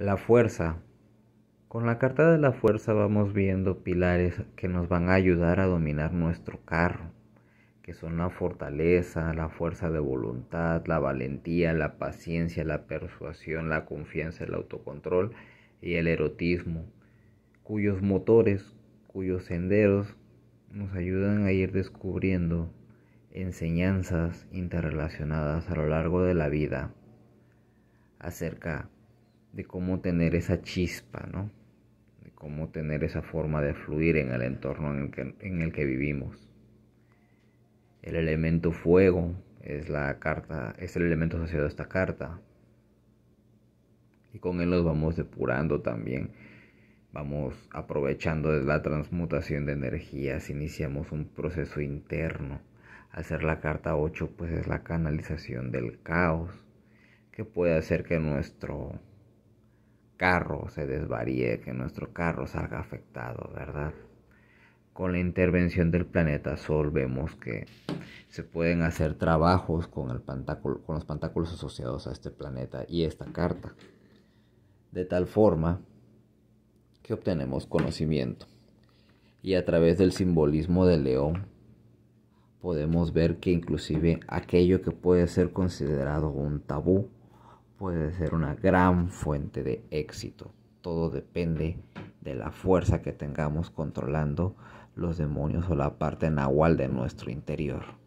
La fuerza. Con la carta de la fuerza vamos viendo pilares que nos van a ayudar a dominar nuestro carro, que son la fortaleza, la fuerza de voluntad, la valentía, la paciencia, la persuasión, la confianza, el autocontrol y el erotismo, cuyos motores, cuyos senderos nos ayudan a ir descubriendo enseñanzas interrelacionadas a lo largo de la vida acerca de cómo tener esa chispa, ¿no? De cómo tener esa forma de fluir en el entorno en el que, vivimos. El elemento fuego es la carta, es el elemento asociado a esta carta. Y con él los vamos depurando también. Vamos aprovechando la transmutación de energías, iniciamos un proceso interno. Al ser la carta 8, pues es la canalización del caos, que puede hacer que nuestro carro se desvaríe, que nuestro carro salga afectado, ¿verdad? Con la intervención del planeta Sol vemos que se pueden hacer trabajos con, el con los pantáculos asociados a este planeta y esta carta. De tal forma que obtenemos conocimiento. Y a través del simbolismo de león podemos ver que inclusive aquello que puede ser considerado un tabú puede ser una gran fuente de éxito. Todo depende de la fuerza que tengamos controlando los demonios o la parte nahual de nuestro interior.